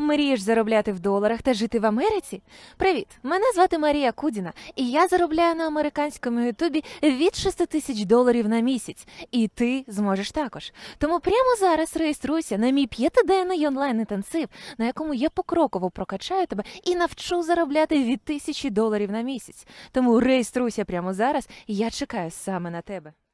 Мрієш заробляти в доларах та жити в Америці? Привіт! Мене звати Марія Кудіна, і я заробляю на американському Ютубі від 6 тисяч доларів на місяць. І ти зможеш також. Тому прямо зараз реєструйся на мій п'ятиденний онлайн інтенсив, на якому я покроково прокачаю тебе і навчу заробляти від тисячі доларів на місяць. Тому реєструйся прямо зараз. Я чекаю саме на тебе.